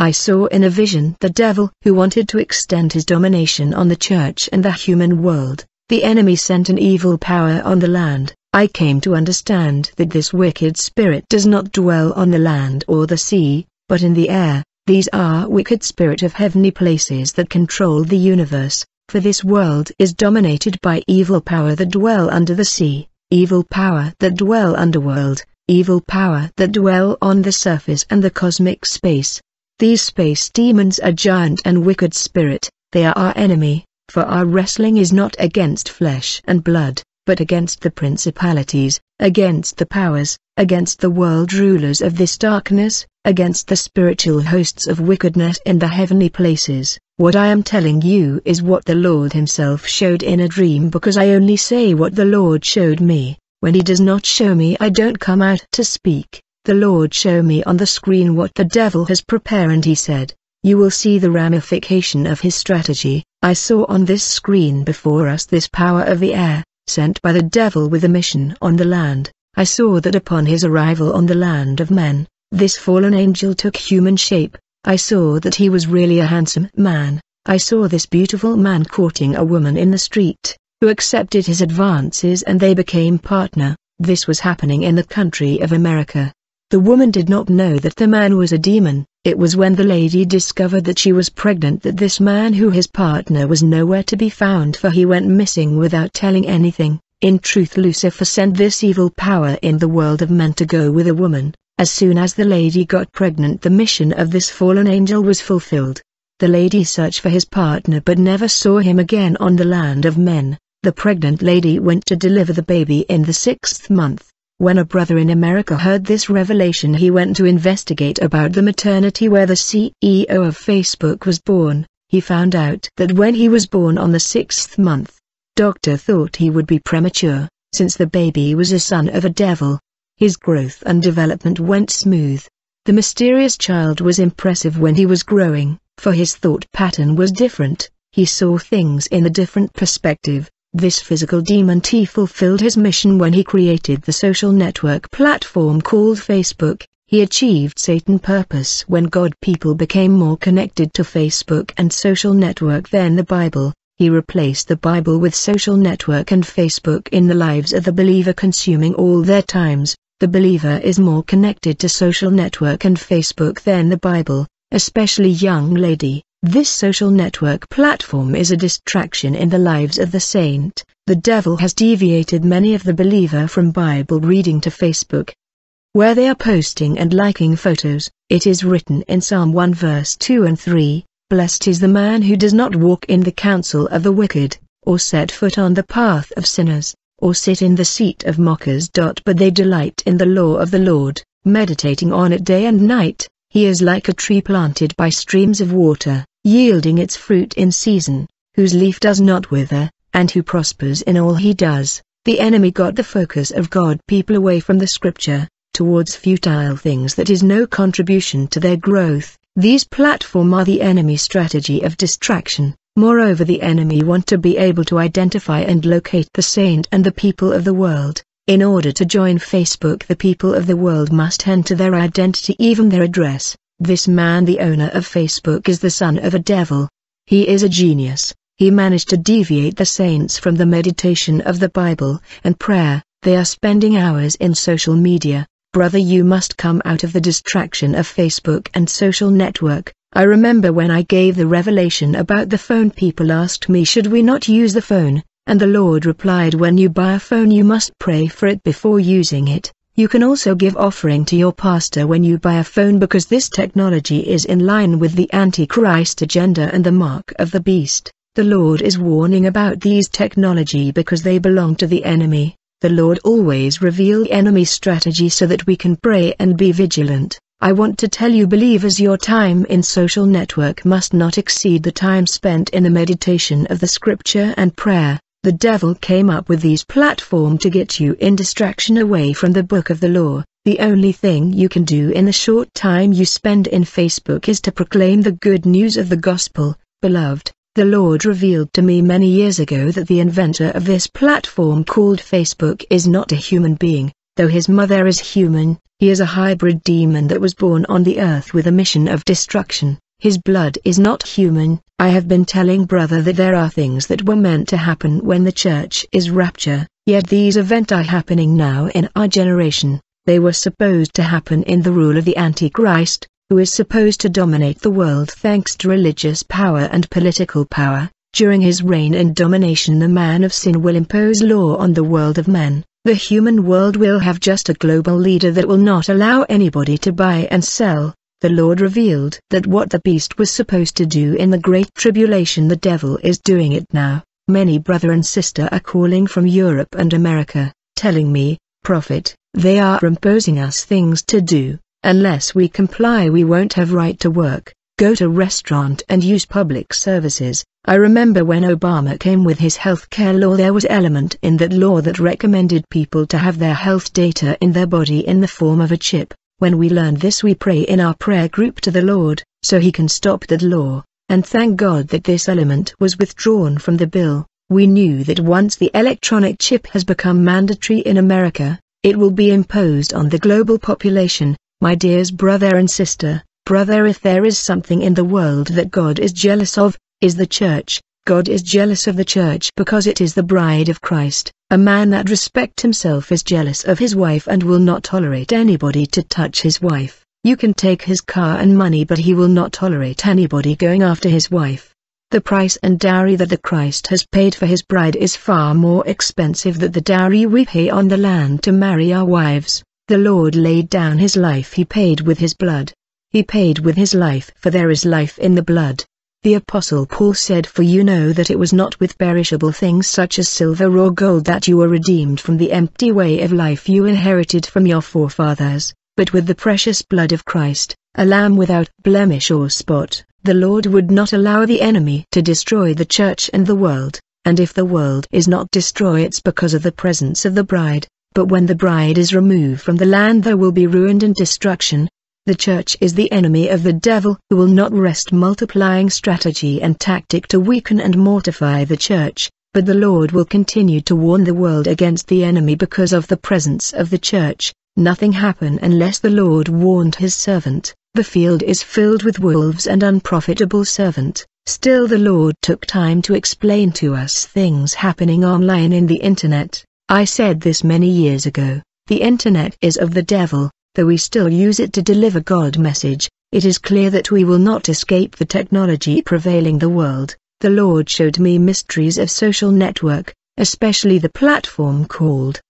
I saw in a vision the devil who wanted to extend his domination on the church and the human world. The enemy sent an evil power on the land. I came to understand that this wicked spirit does not dwell on the land or the sea, but in the air. These are wicked spirit of heavenly places that control the universe, for this world is dominated by evil power that dwell under the sea, evil power that dwell underworld, evil power that dwell on the surface and the cosmic space. These space demons are giant and wicked spirit, they are our enemy, for our wrestling is not against flesh and blood, but against the principalities, against the powers, against the world rulers of this darkness, against the spiritual hosts of wickedness in the heavenly places. What I am telling you is what the Lord himself showed in a dream because I only say what the Lord showed me, when he does not show me I don't come out to speak. The Lord show me on the screen what the devil has prepared and he said, You will see the ramification of his strategy, I saw on this screen before us this power of the air, sent by the devil with a mission on the land, I saw that upon his arrival on the land of men, this fallen angel took human shape, I saw that he was really a handsome man, I saw this beautiful man courting a woman in the street, who accepted his advances and they became partner. This was happening in the country of America, the woman did not know that the man was a demon. It was when the lady discovered that she was pregnant that this man who his partner was nowhere to be found for he went missing without telling anything. In truth Lucifer sent this evil power in the world of men to go with a woman. As soon as the lady got pregnant the mission of this fallen angel was fulfilled. The lady searched for his partner but never saw him again on the land of men. The pregnant lady went to deliver the baby in the sixth month. When a brother in America heard this revelation he went to investigate about the maternity where the CEO of Facebook was born. He found out that when he was born on the sixth month, doctor thought he would be premature, since the baby was a son of a devil. His growth and development went smooth. The mysterious child was impressive when he was growing, for his thought pattern was different, he saw things in a different perspective, this physical demon T fulfilled his mission when he created the social network platform called Facebook. He achieved Satan purpose when God people became more connected to Facebook and social network than the Bible. He replaced the Bible with social network and Facebook in the lives of the believer consuming all their times. The believer is more connected to social network and Facebook than the Bible, especially young lady. This social network platform is a distraction in the lives of the saint. The devil has deviated many of the believer from Bible reading to Facebook, where they are posting and liking photos. It is written in Psalm 1 verse 2 and 3, Blessed is the man who does not walk in the counsel of the wicked, or set foot on the path of sinners, or sit in the seat of mockers. But they delight in the law of the Lord, meditating on it day and night. He is like a tree planted by streams of water, yielding its fruit in season, whose leaf does not wither, and who prospers in all he does. The enemy got the focus of God people away from the scripture, towards futile things that is no contribution to their growth. These platform are the enemy strategy of distraction. Moreover the enemy want to be able to identify and locate the saint and the people of the world, in order to join Facebook the people of the world must enter their identity even their address. This man the owner of Facebook is the son of a devil. He is a genius. He managed to deviate the saints from the meditation of the Bible and prayer. They are spending hours in social media. Brother you must come out of the distraction of Facebook and social network. I remember when I gave the revelation about the phone people asked me should we not use the phone, and the Lord replied when you buy a phone you must pray for it before using it. You can also give offering to your pastor when you buy a phone because this technology is in line with the Antichrist agenda and the mark of the beast. The Lord is warning about these technology because they belong to the enemy. The Lord always reveal enemy strategy so that we can pray and be vigilant. I want to tell you believers your time in social network must not exceed the time spent in the meditation of the scripture and prayer. The devil came up with these platform to get you in distraction away from the book of the law. The only thing you can do in the short time you spend in Facebook is to proclaim the good news of the gospel, beloved. The Lord revealed to me many years ago that the inventor of this platform called Facebook is not a human being, though his mother is human, he is a hybrid demon that was born on the earth with a mission of destruction. His blood is not human. I have been telling brother that there are things that were meant to happen when the church is rapture, yet these events are happening now in our generation. They were supposed to happen in the rule of the Antichrist, who is supposed to dominate the world thanks to religious power and political power. During his reign and domination the man of sin will impose law on the world of men. The human world will have just a global leader that will not allow anybody to buy and sell, the Lord revealed that what the beast was supposed to do in the Great Tribulation the devil is doing it now. Many brother and sister are calling from Europe and America, telling me, Prophet, they are imposing us things to do, unless we comply we won't have right to work, go to restaurant and use public services. I remember when Obama came with his health care law there was element in that law that recommended people to have their health data in their body in the form of a chip. When we learn this we pray in our prayer group to the Lord, so he can stop that law, and thank God that this element was withdrawn from the bill. We knew that once the electronic chip has become mandatory in America, it will be imposed on the global population, my dears, brother and sister, brother if there is something in the world that God is jealous of, is the church, God is jealous of the church because it is the bride of Christ, a man that respect himself is jealous of his wife and will not tolerate anybody to touch his wife. You can take his car and money but he will not tolerate anybody going after his wife. The price and dowry that the Christ has paid for his bride is far more expensive than the dowry we pay on the land to marry our wives. The Lord laid down his life he paid with his blood. He paid with his life for there is life in the blood. The Apostle Paul said for you know that it was not with perishable things such as silver or gold that you were redeemed from the empty way of life you inherited from your forefathers, but with the precious blood of Christ, a lamb without blemish or spot. The Lord would not allow the enemy to destroy the church and the world, and if the world is not destroyed it's because of the presence of the bride, but when the bride is removed from the land there will be ruin and destruction, the church is the enemy of the devil who will not rest multiplying strategy and tactic to weaken and mortify the church, but the Lord will continue to warn the world against the enemy because of the presence of the church. Nothing happen unless the Lord warned his servant. The field is filled with wolves and unprofitable servant. Still the Lord took time to explain to us things happening online in the internet. I said this many years ago, the internet is of the devil, though we still use it to deliver God message, it is clear that we will not escape the technology prevailing the world. The Lord showed me mysteries of social network, especially the platform called